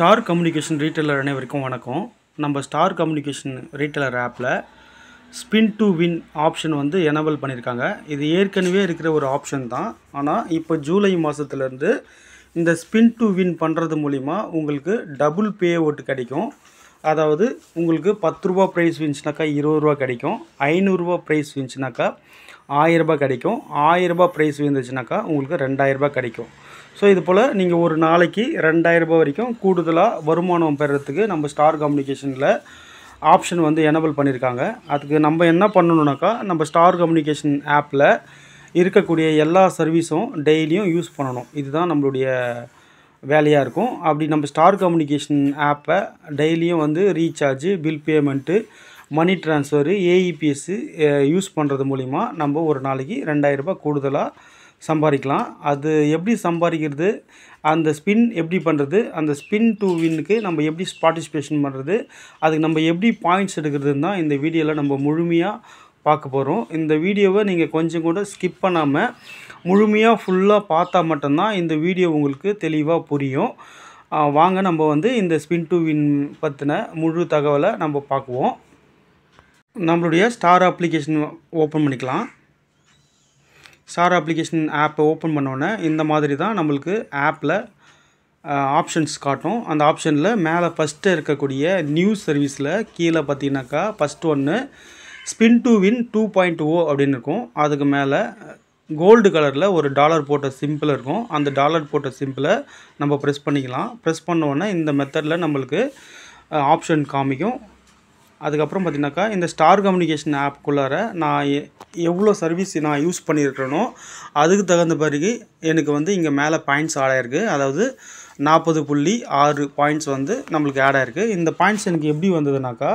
star communication retailer அனைவருக்கும் வணக்கம் நம்ம ஸ்டார் கம்யூனிகேஷன் ரீட்டைலர் ஆப்பில் ஸ்பின் டு வின் ஆப்ஷன் வந்து எனபிள் பண்ணியிருக்காங்க இது ஏற்கனவே இருக்கிற ஒரு ஆப்ஷன் தான் ஆனால் இப்போ ஜூலை மாதத்துலேருந்து இந்த ஸ்பின் டு வின் பண்ணுறது மூலிமா உங்களுக்கு டபுள் பே ஓட்டு கிடைக்கும் அதாவது உங்களுக்கு பத்து ரூபா ப்ரைஸ் வின்ச்சுனாக்கா இருபது ரூபா கிடைக்கும் ஐநூறுரூவா ப்ரைஸ் வின்ச்சுனாக்கா ஆயிரரூபா கிடைக்கும் ஆயிரரூபா ப்ரைஸ் வந்துச்சுனாக்கா உங்களுக்கு ரெண்டாயிரரூபா கிடைக்கும் ஸோ இது போல் நீங்கள் ஒரு நாளைக்கு ரெண்டாயிரம் ரூபாய் வரைக்கும் கூடுதலாக வருமானம் பெறத்துக்கு நம்ம ஸ்டார் கம்யூனிகேஷனில் ஆப்ஷன் வந்து எனபிள் பண்ணியிருக்காங்க அதுக்கு நம்ம என்ன பண்ணணுன்னாக்கா நம்ம ஸ்டார் கம்யூனிகேஷன் ஆப்பில் இருக்கக்கூடிய எல்லா சர்வீஸும் டெய்லியும் யூஸ் பண்ணணும் இதுதான் நம்மளுடைய வேலையாக இருக்கும் அப்படி நம்ம ஸ்டார் கம்யூனிகேஷன் ஆப்பை டெய்லியும் வந்து recharge bill payment money transfer AEPS use பண்ணுறது மூலிமா நம்ம ஒரு நாளைக்கு ரெண்டாயிரரூபா கூடுதலாக சம்பாதிக்கலாம் அது எப்படி சம்பாதிக்கிறது அந்த ஸ்பின் எப்படி பண்ணுறது அந்த ஸ்பின் டு வின்னுக்கு நம்ம எப்படி பார்ட்டிசிபேஷன் பண்ணுறது அதுக்கு நம்ம எப்படி பாயிண்ட்ஸ் எடுக்கிறதுன்னு தான் இந்த வீடியோவில் நம்ம முழுமையாக பார்க்க போகிறோம் இந்த வீடியோவை நீங்கள் கொஞ்சம் கூட ஸ்கிப் பண்ணாமல் முழுமையாக ஃபுல்லாக பார்த்தா மட்டும்தான் இந்த வீடியோ உங்களுக்கு தெளிவாக புரியும் வாங்க நம்ம வந்து இந்த ஸ்பின் டு வின் பற்றின முழு தகவலை நம்ம பார்க்குவோம் நம்மளுடைய ஸ்டார் அப்ளிகேஷன் ஓப்பன் பண்ணிக்கலாம் சார் அப்ளிகேஷன் ஆப்பை ஓப்பன் பண்ணோடனே இந்த மாதிரி தான் நம்மளுக்கு ஆப்பில் ஆப்ஷன்ஸ் காட்டும் அந்த ஆப்ஷனில் மேலே ஃபஸ்ட்டு இருக்கக்கூடிய நியூஸ் சர்வீஸில் கீழே பார்த்தீங்கன்னாக்கா ஃபஸ்ட் ஒன்று spin to win two point O அப்படின்னு இருக்கும் அதுக்கு மேலே கோல்டு கலரில் ஒரு டாலர் போட்ட சிம்பிள் இருக்கும் அந்த டாலர் போட்ட சிம்பிளை நம்ம ப்ரெஸ் பண்ணிக்கலாம் ப்ரெஸ் பண்ணோடனே இந்த மெத்தடில் நம்மளுக்கு ஆப்ஷன் காமிக்கும் அதுக்கப்புறம் பார்த்தீங்கன்னாக்கா இந்த ஸ்டார் கம்யூனிகேஷன் ஆப்புக்குள்ளார நான் எவ்வளோ சர்வீஸ் நான் யூஸ் பண்ணியிருக்கிறேனோ அதுக்கு தகுந்த பிறகு எனக்கு வந்து இங்கே மேலே பாயிண்ட்ஸ் ஆட் அதாவது நாற்பது புள்ளி ஆறு பாயிண்ட்ஸ் வந்து நம்மளுக்கு ஆட் ஆயிருக்கு இந்த பாயிண்ட்ஸ் எனக்கு எப்படி வந்ததுனாக்கா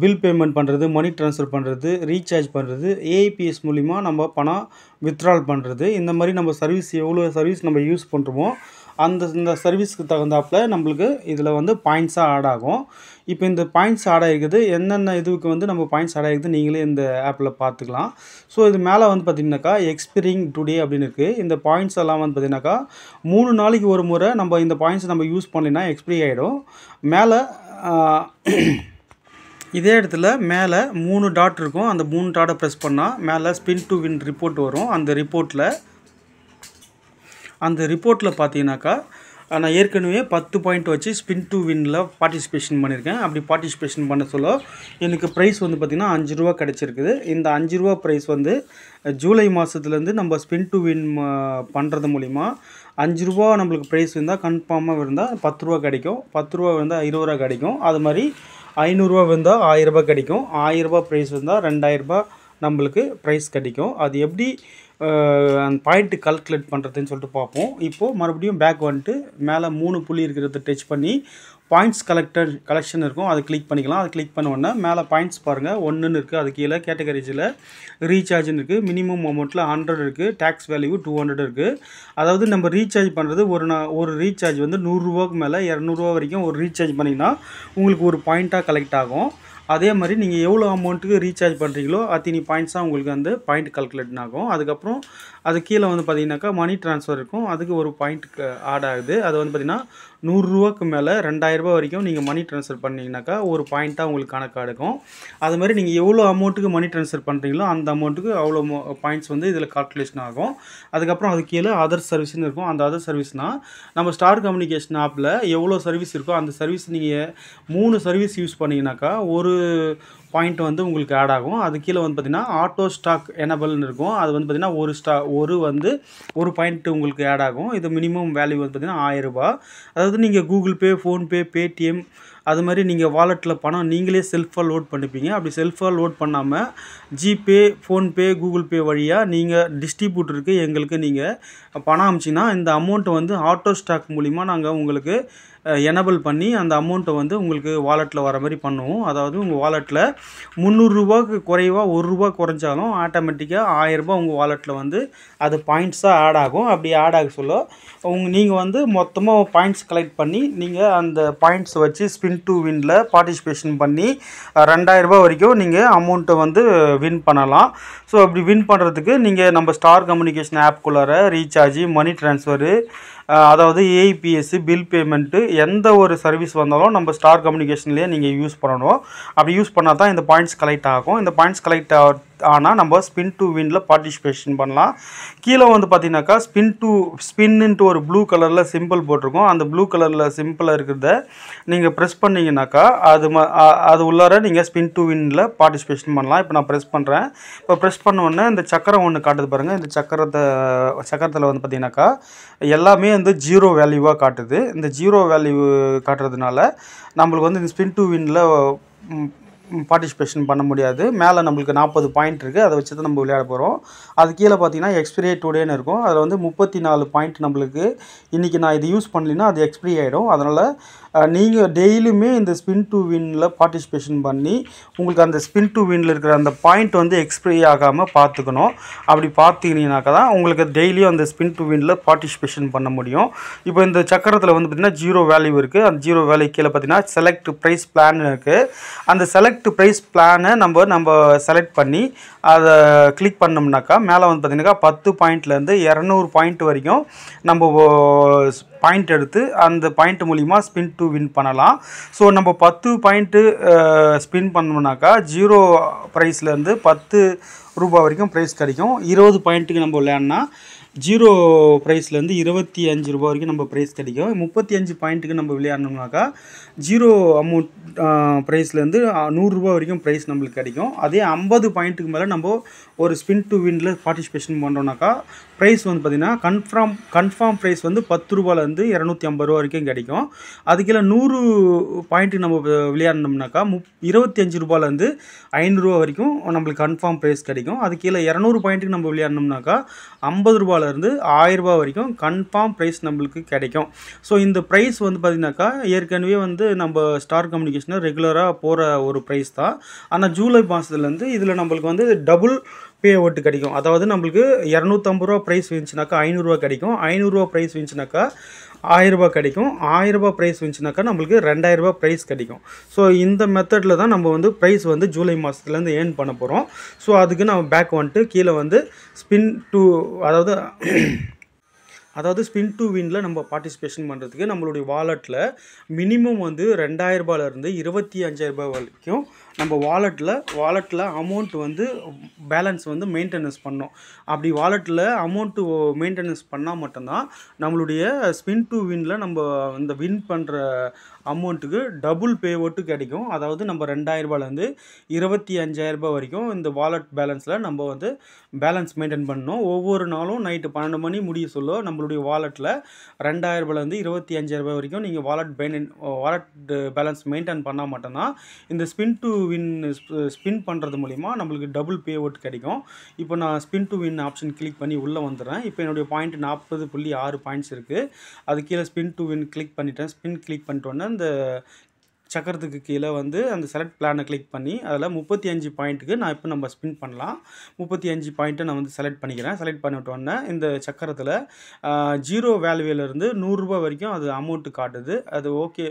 பில் பேமெண்ட் பண்ணுறது மணி ட்ரான்ஸ்ஃபர் பண்ணுறது ரீசார்ஜ் பண்ணுறது ஏஐபிஎஸ் மூலிமா நம்ம பணம் வித்ட்ரால் பண்ணுறது இந்த மாதிரி நம்ம சர்வீஸ் எவ்வளோ சர்வீஸ் நம்ம யூஸ் பண்ணுறோமோ அந்த இந்த சர்வீஸ்க்கு தகுந்தாப்பில் நம்மளுக்கு இதில் வந்து பாயிண்ட்ஸாக ஆட் ஆகும் இப்போ இந்த பாயிண்ட்ஸ் ஆட் ஆகிருக்குது என்னென்ன இதுக்கு வந்து நம்ம பாயிண்ட்ஸ் ஆட் ஆகிருக்குது நீங்களே இந்த ஆப்பில் பார்த்துக்கலாம் ஸோ இது மேலே வந்து பார்த்திங்கனாக்கா எக்ஸ்பீரிங் டுடே அப்படின்னு இருக்குது இந்த பாயிண்ட்ஸ் எல்லாம் வந்து பார்த்திங்கனாக்கா மூணு நாளைக்கு ஒரு முறை நம்ம இந்த பாயிண்ட்ஸ் நம்ம யூஸ் பண்ணலைன்னா எக்ஸ்பிரி ஆகிடும் மேலே இதே இடத்துல மேலே மூணு டாட் இருக்கும் அந்த மூணு டாட்டை ப்ரெஸ் பண்ணால் மேலே ஸ்பின் டு வின் ரிப்போர்ட் வரும் அந்த ரிப்போர்ட்டில் அந்த ரிப்போர்ட்டில் பார்த்தீங்கன்னாக்கா நான் ஏற்கனவே பத்து பாயிண்ட் வச்சு ஸ்பின் டூ வின்ல பார்ட்டிசிபேஷன் பண்ணியிருக்கேன் அப்படி பார்ட்டிசிபேஷன் பண்ண சொல்ல எனக்கு ப்ரைஸ் வந்து பார்த்திங்கன்னா அஞ்சு ரூபா கிடச்சிருக்குது இந்த அஞ்சு ரூபா ப்ரைஸ் வந்து ஜூலை மாதத்துலேருந்து நம்ம ஸ்பின் டூ வின் பண்ணுறது மூலிமா அஞ்சு ரூபா நம்மளுக்கு ப்ரைஸ் இருந்தால் கன்ஃபார்மாக இருந்தால் பத்து ரூபா கிடைக்கும் பத்து ரூபா இருந்தால் இருபது ரூபா கிடைக்கும் அது மாதிரி ஐநூறுரூவா இருந்தால் ஆயிரரூபா கிடைக்கும் ஆயிரரூபா ப்ரைஸ் இருந்தால் ரெண்டாயிரரூபா நம்மளுக்கு ப்ரைஸ் கிடைக்கும் அது எப்படி அந்த பாயிண்ட்டு கல்குலேட் பண்ணுறதுன்னு சொல்லிட்டு பார்ப்போம் இப்போது மறுபடியும் பேக் வந்துட்டு மேலே மூணு புள்ளி இருக்கிறத டச் பண்ணி பாயிண்ட்ஸ் கலெக்டர் கலெக்ஷன் இருக்கும் அதை கிளிக் பண்ணிக்கலாம் அதை கிளிக் உடனே மேலே பாயிண்ட்ஸ் பாருங்கள் ஒன்றுன்னு இருக்குது அது கீழே கேட்டகரிஸில் ரீசார்ஜ்னு இருக்குது மினிமம் அமௌண்ட்டில் ஹண்ட்ரட் இருக்குது டேக்ஸ் வேல்யூ டூ ஹண்ட்ரட் இருக்குது அதாவது நம்ம ரீசார்ஜ் பண்ணுறது ஒரு நான் ஒரு ரீசார்ஜ் வந்து நூறுரூவாக்கு மேலே இரநூறுவா வரைக்கும் ஒரு ரீசார்ஜ் பண்ணிங்கன்னா உங்களுக்கு ஒரு பாயிண்ட்டாக கலெக்ட் ஆகும் அதே மாதிரி நீங்கள் எவ்வளோ அமௌண்ட்டுக்கு ரீசார்ஜ் பண்ணுறீங்களோ அத்தினி பாயிண்ட்ஸாக உங்களுக்கு வந்து பாயிண்ட் கல்குலேட் ஆகும் அதுக்கப்புறம் அது கீழே வந்து பார்த்தீங்கன்னாக்கா மணி ட்ரான்ஸ்ஃபர் இருக்கும் அதுக்கு ஒரு பாயிண்ட் ஆட் ஆகுது அது வந்து பார்த்திங்கன்னா நூறுரூவாக்கு மேலே ரெண்டாயிரரூபா வரைக்கும் நீங்கள் மணி ட்ரான்ஸ்ஃபர் பண்ணிங்கனாக்கா ஒரு பாயிண்ட்டாக உங்களுக்கு கணக்காக எடுக்கும் அது மாதிரி நீங்கள் எவ்வளோ அமௌண்ட்டுக்கு மணி ட்ரான்ஸ்ஃபர் பண்ணுறீங்களோ அந்த அமௌண்ட்டுக்கு அவ்வளோ பாயிண்ட்ஸ் வந்து இதில் கால்குலேஷன் ஆகும் அதுக்கப்புறம் அது கீழே அதர் சர்வீஸ்னு இருக்கும் அந்த அதர் சர்வீஸ்னால் நம்ம ஸ்டார் கம்யூனிகேஷன் ஆப்பில் எவ்வளோ சர்வீஸ் இருக்கோ அந்த சர்வீஸ் நீங்கள் மூணு சர்வீஸ் யூஸ் பண்ணிங்கனாக்கா ஒரு பாயிண்ட் வந்து உங்களுக்கு ஆட் ஆகும் அது கீழே வந்து பார்த்திங்கன்னா ஆட்டோ ஸ்டாக் எனபிள்னு இருக்கும் அது வந்து பார்த்திங்கன்னா ஒரு ஸ்டா ஒரு வந்து ஒரு பாயிண்ட் உங்களுக்கு ஆட் ஆகும் இது மினிமம் வேல்யூ வந்து பார்த்திங்கன்னா ஆயிரரூபா அதாவது நீங்கள் கூகுள் பே ஃபோன்பே பேடிஎம் அது மாதிரி நீங்கள் வாலெட்டில் பணம் நீங்களே செல்ஃபாக லோட் பண்ணிப்பீங்க அப்படி செல்ஃபாக லோட் பண்ணாமல் ஜிபே ஃபோன்பே கூகுள் பே வழியாக நீங்கள் டிஸ்ட்ரிபியூட்டருக்கு எங்களுக்கு நீங்கள் பணம் அமிச்சிங்கன்னா இந்த அமௌண்ட்டை வந்து ஆட்டோ ஸ்டாக் மூலிமா நாங்கள் உங்களுக்கு எனபிள் பண்ணி அந்த அமௌண்ட்டை வந்து உங்களுக்கு வாலெட்டில் வர மாதிரி பண்ணுவோம் அதாவது உங்கள் வாலெட்டில் முந்நூறுரூவாக்கு குறைவாக ஒரு ரூபா குறைஞ்சாலும் ஆட்டோமேட்டிக்காக ஆயிரரூபா உங்கள் வாலெட்டில் வந்து அது பாயிண்ட்ஸாக ஆட் ஆகும் அப்படி ஆட் ஆக சொல்ல உங்க நீங்கள் வந்து மொத்தமாக பாயிண்ட்ஸ் கலெக்ட் பண்ணி நீங்கள் அந்த பாயிண்ட்ஸ் வச்சு ஸ்பின் டூ வினில் பார்ட்டிசிபேஷன் பண்ணி ரெண்டாயிரரூபா வரைக்கும் நீங்கள் அமௌண்ட்டை வந்து வின் பண்ணலாம் ஸோ அப்படி வின் பண்ணுறதுக்கு நீங்கள் நம்ம ஸ்டார் கம்யூனிகேஷன் ஆப்குள்ளார ரீசார்ஜ் மணி ட்ரான்ஸ்ஃபரு அதாவது ஏஐபிஎஸ்சி பில் பேமெண்ட்டு எந்த ஒரு சர்வீஸ் வந்தாலும் நம்ம ஸ்டார் கம்யூனிகேஷன்லேயே நீங்கள் யூஸ் பண்ணணும் அப்படி யூஸ் பண்ணால் தான் இந்த பாயிண்ட்ஸ் கலெக்ட் ஆகும் இந்த பாயிண்ட்ஸ் கலெக்ட் ஆக ஆனால் நம்ம ஸ்பின் டூ வினில் பார்ட்டிசிபேஷன் பண்ணலாம் கீழே வந்து பார்த்தீங்கன்னாக்கா ஸ்பின் டூ ஸ்பின்னுன்ட்டு ஒரு ப்ளூ கலரில் சிம்பிள் போட்டிருக்கோம் அந்த ப்ளூ கலரில் சிம்பிளாக இருக்கிறத நீங்கள் ப்ரெஸ் பண்ணிங்கனாக்கா அது ம அது உள்ளார நீங்கள் ஸ்பின் டூ வினில் பார்ட்டிசிபேஷன் பண்ணலாம் இப்போ நான் ப்ரெஸ் பண்ணுறேன் இப்போ ப்ரெஸ் பண்ணோடனே இந்த சக்கரம் ஒன்று காட்டுது பாருங்கள் இந்த சக்கரத்தை சக்கரத்தில் வந்து பார்த்தீங்கன்னாக்கா எல்லாமே வந்து ஜீரோ வேல்யூவாக காட்டுது இந்த ஜீரோ வேல்யூ காட்டுறதுனால நம்மளுக்கு வந்து இந்த ஸ்பின் டூ வினில் பார்ட்டிசிபேஷன் பண்ண முடியாது மேலே நம்மளுக்கு நாற்பது பாயிண்ட் இருக்குது அதை வச்சு தான் நம்ம விளையாட போகிறோம் அது கீழே பார்த்தீங்கன்னா எக்ஸ்பிரி டூடேன்னு இருக்கும் அதில் வந்து முப்பத்தி நாலு பாயிண்ட் நம்மளுக்கு இன்றைக்கி நான் இது யூஸ் பண்ணலின்னா அது எக்ஸ்பிரி ஆகிடும் அதனால் நீங்கள் டெய்லியுமே இந்த ஸ்பின் டு வினில் பார்ட்டிசிபேஷன் பண்ணி உங்களுக்கு அந்த ஸ்பின் டு வினில் இருக்கிற அந்த பாயிண்ட் வந்து எக்ஸ்பிரி ஆகாமல் பார்த்துக்கணும் அப்படி பார்த்தீங்கன்னாக்கா தான் உங்களுக்கு டெய்லியும் அந்த ஸ்பின் டு வினில் பார்ட்டிசிபேஷன் பண்ண முடியும் இப்போ இந்த சக்கரத்தில் வந்து பார்த்திங்கன்னா ஜீரோ வேல்யூ இருக்குது அந்த ஜீரோ வேல்யூ கீழே பார்த்தீங்கன்னா செலக்ட் ப்ரைஸ் பிளான் இருக்குது அந்த செலக்ட் செலக்ட் ப்ரைஸ் பிளானை நம்ம நம்ம செலக்ட் பண்ணி அதை கிளிக் பண்ணோம்னாக்கா மேலே வந்து பார்த்திங்கனாக்கா பத்து பாயிண்ட்லேருந்து இரநூறு பாயிண்ட் வரைக்கும் நம்ம பாயிண்ட் எடுத்து அந்த பாயிண்ட் மூலிமா ஸ்பின் டூ வின் பண்ணலாம் ஸோ நம்ம பத்து பாயிண்ட்டு ஸ்பின் பண்ணோம்னாக்கா ஜீரோ ப்ரைஸ்லேருந்து பத்து ரூபா வரைக்கும் ப்ரைஸ் கிடைக்கும் இருபது பாயிண்ட்டுக்கு நம்ம விளையாடினா ஜீரோ ப்ரைஸ்லேருந்து இருபத்தி அஞ்சு ரூபா வரைக்கும் நம்ம ப்ரைஸ் கிடைக்கும் முப்பத்தி அஞ்சு பாயிண்ட்டுக்கு நம்ம விளையாடணும்னாக்கா ஜீரோ அமௌண்ட் ப்ரைஸ்லேருந்து நூறுரூவா வரைக்கும் ப்ரைஸ் நம்மளுக்கு கிடைக்கும் அதே ஐம்பது பாயிண்ட்டுக்கு மேலே நம்ம ஒரு ஸ்பின் டு வின்ல பார்ட்டிசிபேஷன் பண்ணுறோம்னாக்கா ப்ரைஸ் வந்து பார்த்திங்கன்னா கன்ஃபார்ம் கன்ஃபார்ம் ப்ரைஸ் வந்து பத்து ரூபாலேருந்து இரநூத்தி ஐம்பது ரூபா வரைக்கும் கிடைக்கும் அதுக்கெல்லாம் நூறு பாயிண்ட்டுக்கு நம்ம விளையாடணும்னாக்கா முப் இருபத்தி அஞ்சு ரூபாலேருந்து ஐநூறுரூவா வரைக்கும் நம்மளுக்கு கன்ஃபார்ம் ப்ரைஸ் கிடைக்கும் அது கீழே இரநூறு பாயிண்ட்டுக்கு நம்ம விளையாடணும்னாக்கா ஐம்பது ரூபா ஆயிரம் ரூபாய் வரைக்கும் கன்ஃபார்ம் ப்ரைஸ் நம்மளுக்கு கிடைக்கும் ஸோ இந்த ப்ரைஸ் வந்து பார்த்திங்கனாக்கா ஏற்கனவே வந்து நம்ம ஸ்டார் கம்யூனிகேஷனில் ரெகுலராக போகிற ஒரு ப்ரைஸ் தான் ஆனால் ஜூலை மாதத்துலேருந்து இதில் நம்மளுக்கு வந்து டபுள் பே ஓட்டு கிடைக்கும் அதாவது நம்மளுக்கு இரநூத்தம்பது ரூபா ப்ரைஸ் வந்துச்சுனாக்கா ஐநூறுரூவா கிடைக்கும் ஐநூறுரூவா ப்ரைஸ் வந்துச்சுனாக்கா ஆயிரரூபா கிடைக்கும் ஆயிரரூபா ப்ரைஸ் வந்துச்சுனாக்கா நம்மளுக்கு ரெண்டாயிரரூபா ப்ரைஸ் கிடைக்கும் ஸோ இந்த மெத்தடில் தான் நம்ம வந்து ப்ரைஸ் வந்து ஜூலை மாதத்துலேருந்து ஏர்ன் பண்ண போகிறோம் ஸோ அதுக்கு நம்ம பேக் வந்துட்டு கீழே வந்து ஸ்பின் டூ அதாவது அதாவது ஸ்பின் டூ வினில் நம்ம பார்ட்டிசிபேஷன் பண்ணுறதுக்கு நம்மளுடைய வாலெட்டில் மினிமம் வந்து ரெண்டாயிரரூபாலேருந்து இருபத்தி அஞ்சாயிரரூபா வரைக்கும் நம்ம வாலெட்டில் வாலெட்டில் அமௌண்ட் வந்து பேலன்ஸ் வந்து மெயின்டெனன்ஸ் பண்ணோம் அப்படி வாலெட்டில் அமௌண்ட்டு மெயின்டெனன்ஸ் பண்ணால் மட்டும்தான் நம்மளுடைய ஸ்பின் டு வினில் நம்ம இந்த வின் பண்ணுற அமௌண்ட்டுக்கு டபுள் பே ஓட்டு கிடைக்கும் அதாவது நம்ம ரெண்டாயிரரூபாலேருந்து இருபத்தி அஞ்சாயிரரூபா வரைக்கும் இந்த வாலெட் பேலன்ஸில் நம்ம வந்து பேலன்ஸ் மெயின்டைன் பண்ணணும் ஒவ்வொரு நாளும் நைட்டு பன்னெண்டு மணி முடிய சொல்ல நம்மளுடைய வாலெட்டில் ரெண்டாயிரரூபாலேருந்து இருபத்தி அஞ்சாயிரரூபா வரைக்கும் நீங்கள் wallet balance wallet balance maintain பண்ணால் மட்டும்தான் இந்த ஸ்பின் டூ வின் ஸ்பின் பண்ணுறது மூலிமா நம்மளுக்கு டபுள் பே அவுட் கிடைக்கும் இப்போ நான் spin to win option click பண்ணி உள்ளே வந்துடுறேன் இப்போ என்னுடைய பாயிண்ட் நாற்பது புள்ளி ஆறு பாயிண்ட்ஸ் இருக்குது அது கீழே ஸ்பின் டு வின் கிளிக் பண்ணிட்டேன் ஸ்பின் கிளிக் பண்ணிட்டோன்னே இந்த சக்கரத்துக்கு கீழே வந்து அந்த செலக்ட் பிளானை கிளிக் பண்ணி அதில் முப்பத்தி அஞ்சு பாயிண்ட்டுக்கு நான் இப்போ நம்ம ஸ்பின் பண்ணலாம் முப்பத்தி அஞ்சு பாயிண்ட்டை நான் வந்து செலக்ட் பண்ணிக்கிறேன் செலக்ட் பண்ணிவிட்டோன்னே இந்த சக்கரத்தில் ஜீரோ வேல்யூவிலேருந்து நூறுரூபா வரைக்கும் அது அமௌண்ட்டு காட்டுது அது ஓகே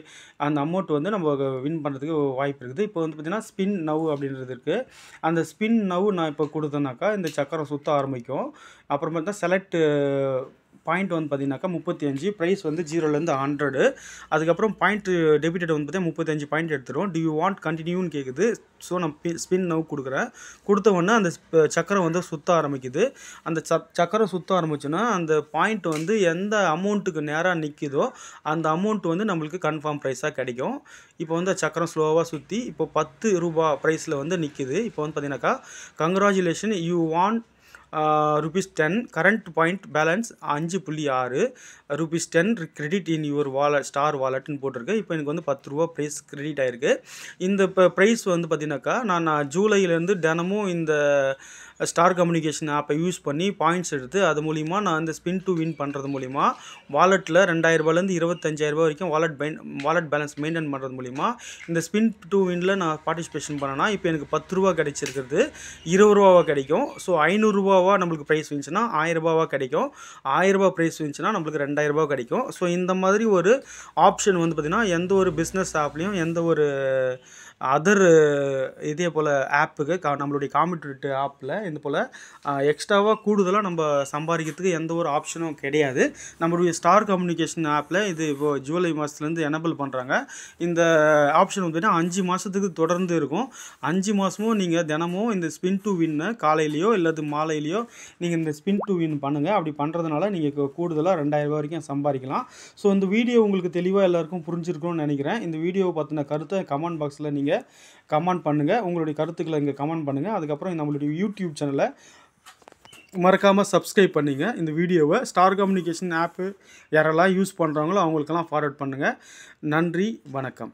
அந்த அமௌண்ட் வந்து நம்ம வின் பண்ணுறதுக்கு வாய்ப்பு இருக்குது இப்போ வந்து பார்த்திங்கன்னா ஸ்பின் நவ் அப்படின்றது இருக்குது அந்த ஸ்பின் நவ் நான் இப்போ கொடுத்தேனாக்கா இந்த சக்கரம் சுற்ற ஆரம்பிக்கும் அப்புறமா தான் செலக்ட் பாயிண்ட் வந்து பார்த்தீங்கன்னாக்கா முப்பத்தி அஞ்சு ப்ரைஸ் வந்து ஜீரோலேருந்து ஹண்ட்ரடு அதுக்கப்புறம் பாயிண்ட் டெபிட்டட் வந்து பார்த்தீங்கன்னா முப்பத்தஞ்சு பாயிண்ட் எடுத்துரும் டி யூ வாண்ட் கண்டினியூன்னு கேட்குது ஸோ நான் ஸ்பின் நவ் கொடுக்குறேன் கொடுத்த உடனே அந்த சக்கரம் வந்து சுற்ற ஆரம்பிக்குது அந்த சக்கரம் சுற்ற ஆரம்பிச்சுன்னா அந்த பாயிண்ட் வந்து எந்த அமௌண்ட்டுக்கு நேராக நிற்கிதோ அந்த அமௌண்ட் வந்து நம்மளுக்கு கன்ஃபார்ம் ப்ரைஸாக கிடைக்கும் இப்போ வந்து சக்கரம் ஸ்லோவாக சுற்றி இப்போ பத்து ரூபா ப்ரைஸில் வந்து நிற்கிது இப்போ வந்து பார்த்தீங்கன்னாக்கா congratulation you won rupees ten current point balance அஞ்சு புள்ளி ஆறு rupees ten credit in your wallet star வாலெட்னு போட்டிருக்கு இப்போ எனக்கு வந்து பத்து ரூபா ப்ரைஸ் கிரெடிட் ஆகிருக்கு இந்த இப்போ ப்ரைஸ் வந்து பார்த்தீங்கன்னாக்கா நான் ஜூலையிலேருந்து தினமும் இந்த ஸ்டார் கம்யூனிகேஷன் ஆப்பை யூஸ் பண்ணி பாயிண்ட்ஸ் எடுத்து அது மூலிமா நான் அந்த ஸ்பின் டு வின் பண்ணுறது மூலிமா வாலெட்டில் ரெண்டாயிரரூபாலேருந்து இருபத்தஞ்சாயிரரூபா வரைக்கும் வாலெட் பை வாலெட் பேலன்ஸ் மெயின்டைன் பண்ணுறது மூலிமா இந்த ஸ்பின் டு வினில் நான் பார்ட்டிசிபேஷன் பண்ணேன்னா இப்போ எனக்கு பத்து ரூபா கிடைச்சிருக்கிறது இருபது ரூபாவாக கிடைக்கும் ஸோ ஐநூறுரூவா நம்மளுக்கு ப்ரைஸ் வின்ச்சுன்னா ஆயிரரூபாவாக கிடைக்கும் ஆயிரரூபா ப்ரைஸ் வந்துச்சுன்னா நம்மளுக்கு ரெண்டாயிரரூபா கிடைக்கும் ஸோ இந்த மாதிரி ஒரு ஆப்ஷன் வந்து பார்த்திங்கன்னா எந்த ஒரு பிஸ்னஸ் ஆப்லேயும் எந்த ஒரு அதர் இதே போல் ஆப்புக்கு கா நம்மளுடைய காம்பிடிட்டு ஆப்பில் இது போல் எக்ஸ்ட்ராவாக கூடுதலாக நம்ம சம்பாதிக்கிறதுக்கு எந்த ஒரு ஆப்ஷனும் கிடையாது நம்மளுடைய ஸ்டார் கம்யூனிகேஷன் ஆப்பில் இது இப்போது ஜூலை மாதத்துலேருந்து எனபிள் பண்ணுறாங்க இந்த ஆப்ஷன் வந்துட்டு அஞ்சு மாதத்துக்கு தொடர்ந்து இருக்கும் அஞ்சு மாதமும் நீங்கள் தினமும் இந்த ஸ்பின் டு வின்னு காலையிலையோ இல்லாது மாலையிலையோ நீங்கள் இந்த ஸ்பின் டு வின் பண்ணுங்கள் அப்படி பண்ணுறதுனால நீங்கள் கூடுதலாக ரெண்டாயிரரூபா வரைக்கும் சம்பாதிக்கலாம் ஸோ இந்த வீடியோ உங்களுக்கு தெளிவாக எல்லாருக்கும் புரிஞ்சிருக்கணும்னு நினைக்கிறேன் இந்த வீடியோவை பற்றின கருத்தை கமெண்ட் பாக்ஸில் நீங்கள் நீங்கள் கமெண்ட் பண்ணுங்கள் உங்களுடைய கருத்துக்களை இங்கே கமெண்ட் பண்ணுங்கள் அதுக்கப்புறம் நம்மளுடைய யூடியூப் சேனலை மறக்காமல் சப்ஸ்கிரைப் பண்ணிங்க இந்த வீடியோவை ஸ்டார் கம்யூனிகேஷன் ஆப்பு யாரெல்லாம் யூஸ் பண்ணுறாங்களோ அவங்களுக்கெல்லாம் ஃபார்வர்ட் பண்ணுங்கள் நன்றி வணக்கம்